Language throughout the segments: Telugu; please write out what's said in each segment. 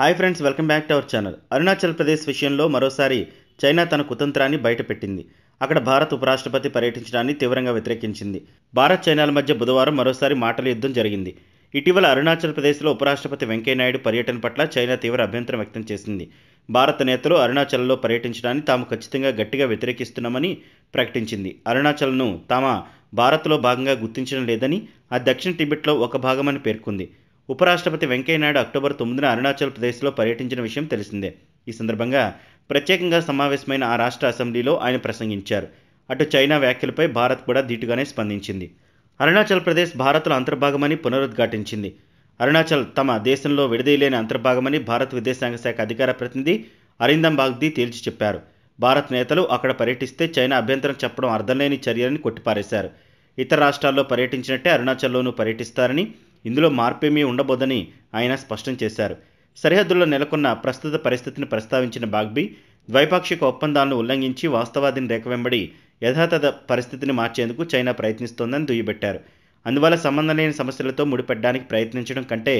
hi friends welcome back to our channel Arunachal Pradesh విషయంలో మరోసారి చైనా తన కుతంత్రాన్ని బయటపెట్టింది అక్కడ భారత ఉపరాష్ట్రపతి పర్యటించడాన్ని తీవ్రంగా వ్యతిరేకించింది భారత్ చైనాల మధ్య బుధవారం మరోసారి మాటల యుద్ధం జరిగింది ఇటీవల అరుణాచల్ ప్రదేశ్లో ఉపరాష్ట్రపతి వెంకయ్యనాయుడు పర్యటన పట్ల చైనా తీవ్ర అభ్యంతరం వ్యక్తం చేసింది భారత నేతలు అరుణాచల్లో పర్యటించడాన్ని తాము ఖచ్చితంగా గట్టిగా వ్యతిరేకిస్తున్నామని ప్రకటించింది అరుణాచల్ను తామ భారత్లో భాగంగా గుర్తించడం లేదని ఆ దక్షిణ టిబెట్లో ఒక భాగమని పేర్కొంది ఉపరాష్ట్రపతి వెంకయ్యనాయుడు అక్టోబర్ తొమ్మిదిన అరుణాచల్ ప్రదేశ్లో పర్యటించిన విషయం తెలిసిందే ఈ సందర్భంగా ప్రత్యేకంగా సమావేశమైన ఆ రాష్ట్ర అసెంబ్లీలో ఆయన ప్రసంగించారు అటు చైనా వ్యాఖ్యలపై భారత్ కూడా ధీటుగానే స్పందించింది అరుణాచల్ ప్రదేశ్ భారత్లో అంతర్భాగమని పునరుద్ఘాటించింది అరుణాచల్ తమ దేశంలో విడదీయలేని అంతర్భాగమని భారత విదేశాంగ శాఖ అధికార ప్రతినిధి అరిందం బాగ్దీ తేల్చి చెప్పారు భారత్ నేతలు అక్కడ పర్యటిస్తే చైనా అభ్యంతరం చెప్పడం అర్థం లేని చర్యలని కొట్టిపారేశారు ఇతర రాష్ట్రాల్లో పర్యటించినట్టే అరుణాచల్లోనూ పర్యటిస్తారని ఇందులో మార్పేమీ ఉండబోదని ఆయన స్పష్టం చేశారు సరిహద్దుల్లో నెలకొన్న ప్రస్తుత పరిస్థితిని ప్రస్తావించిన బాగ్బీ ద్వైపాక్షిక ఒప్పందాలను ఉల్లంఘించి వాస్తవాదిని రేఖ వెంబడి యథాతథ పరిస్థితిని మార్చేందుకు చైనా ప్రయత్నిస్తోందని దుయ్యబెట్టారు అందువల్ల సంబంధం లేని సమస్యలతో ముడిపెట్టడానికి ప్రయత్నించడం కంటే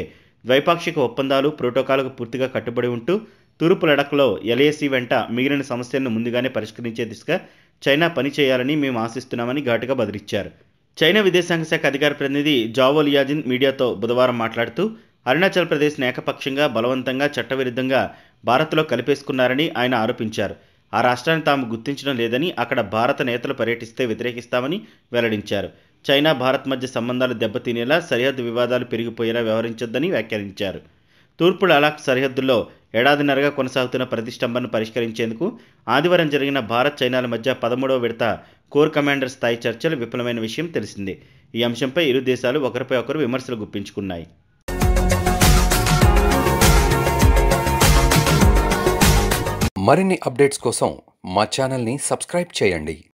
ద్వైపాక్షిక ఒప్పందాలు ప్రోటోకాల్కు పూర్తిగా కట్టుబడి ఉంటూ తూర్పు లడఖ్లో ఎల్ఏసీ వెంట మిగిలిన సమస్యలను ముందుగానే పరిష్కరించే దిశగా చైనా పనిచేయాలని మేము ఆశిస్తున్నామని ఘాటుగా బదిలిచ్చారు చైనా విదేశాంగ శాఖ అధికార ప్రతినిధి జావో లియాజిన్ మీడియాతో బుధవారం మాట్లాడుతూ అరుణాచల్ ప్రదేశ్ ఏకపక్షంగా బలవంతంగా చట్టవిరుద్ధంగా భారత్లో కలిపేసుకున్నారని ఆయన ఆరోపించారు ఆ రాష్ట్రాన్ని తాము గుర్తించడం లేదని అక్కడ భారత నేతలు పర్యటిస్తే వ్యతిరేకిస్తామని వెల్లడించారు చైనా భారత్ మధ్య సంబంధాలు దెబ్బతినేలా సరిహద్దు వివాదాలు పెరిగిపోయేలా వ్యవహరించొద్దని వ్యాఖ్యానించారు తూర్పు లడాక్ సరిహద్దుల్లో ఏడాదిన్నరగా కొనసాగుతున్న ప్రతిష్టంభను పరిష్కరించేందుకు ఆదివారం జరిగిన భారత్ చైనాల మధ్య పదమూడవ విడత కోర్ కమాండర్ స్థాయి చర్చలు విఫలమైన విషయం తెలిసిందే ఈ అంశంపై ఇరు దేశాలు ఒకరిపై ఒకరు విమర్శలు గుప్పించుకున్నాయి మరిన్ని అప్డేట్స్ కోసం మా ఛానల్ని సబ్స్క్రైబ్ చేయండి